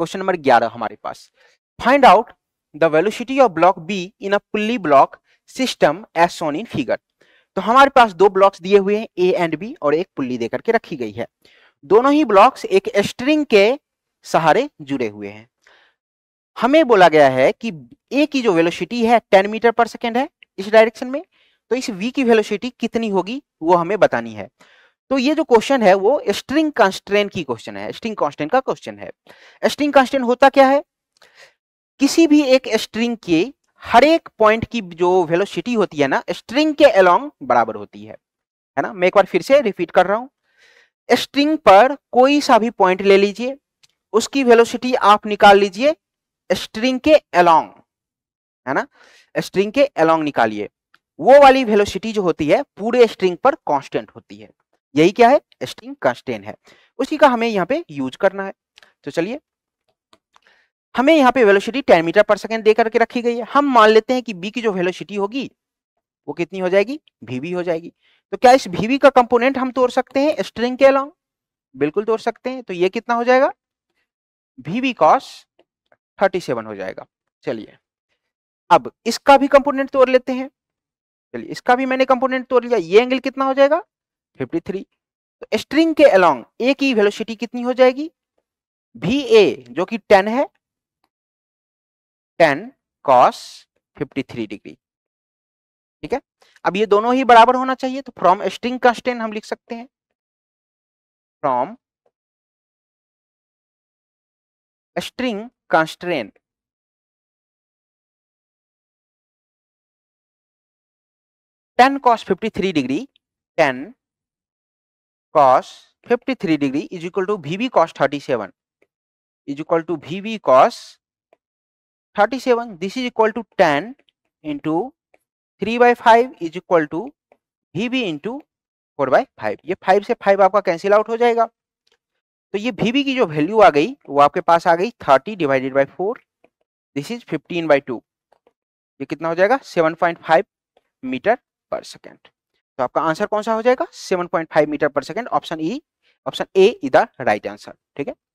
Question number ग्यारह हमारे पास find out the velocity of block B in a pulley block system as shown in figure तो हमारे पास दो ब्लॉक्स दिए हुए हैं ए एंड बी और एक पुल्ली देकर के रखी गई है दोनों ही ब्लॉक्स एक स्ट्रिंग के सहारे जुड़े हुए हैं हमें बोला गया है कि ए की जो वेलोसिटी है 10 मीटर पर सेकेंड है इस डायरेक्शन में तो इस वी की वेलोसिटी कितनी होगी वो हमें बतानी है तो ये जो क्वेश्चन है वो स्ट्रिंग कंस्ट्रेंट की क्वेश्चन है स्ट्रिंग कॉन्स्टेंट का क्वेश्चन है स्ट्रिंग कॉन्स्टेंट होता क्या है किसी भी एक स्ट्रिंग के हर एक पॉइंट की जो वेलोसिटी होती है ना स्ट्रिंग के अलोंग बराबर होती है है ना मैं एक बार फिर से रिपीट कर रहा हूं स्ट्रिंग पर कोई सा भी पॉइंट ले लीजिए उसकी वेलोसिटी आप निकाल लीजिए स्ट्रिंग के अलोंग है ना स्ट्रिंग के अलोंग निकालिए वो वाली वेलोसिटी जो होती है पूरे स्ट्रिंग पर कॉन्स्टेंट होती है यही क्या है स्ट्रिंग स्टेन है उसी का हमें यहाँ पे यूज करना है तो चलिए हमें यहाँ पे velocity ten metre per second दे करके रखी गई है हम मान लेते हैं कि बी की जो वेलोसिटी होगी वो कितनी हो जाएगी भीवी हो जाएगी तो क्या इस भीवी का कंपोनेंट हम तोड़ सकते हैं स्ट्रिंग के अलाउ बिल्कुल तोड़ सकते हैं तो ये कितना हो जाएगा भीवी कॉस थर्टी सेवन हो जाएगा चलिए अब इसका भी कंपोनेंट तोड़ लेते हैं चलिए इसका भी मैंने कंपोनेंट तोड़ लिया ये एंगल कितना हो जाएगा थ्री तो स्ट्रिंग के अलोंग ए की वेलोसिटी कितनी हो जाएगी भी ए जो कि टेन है ten cos fifty three degree ठीक है अब ये दोनों ही बराबर होना चाहिए तो फ्रॉम स्ट्रिंग कंस्टेंट हम लिख सकते हैं from string constant ten cos fifty three degree ten cos 53 degree is equal to VB cos 37 is equal to VB cos 37. This is equal to 10 into 3 by 5 is equal to VB into 4 by 5. ये 5 से 5 आपका cancel out हो जाएगा तो ये VB की जो value आ गई वो आपके पास आ गई 30 divided by 4 This is 15 by 2 ये कितना हो जाएगा 7.5 meter per second. तो आपका आंसर कौन सा हो जाएगा seven point five metre per second option E option A is the right answer ठीक है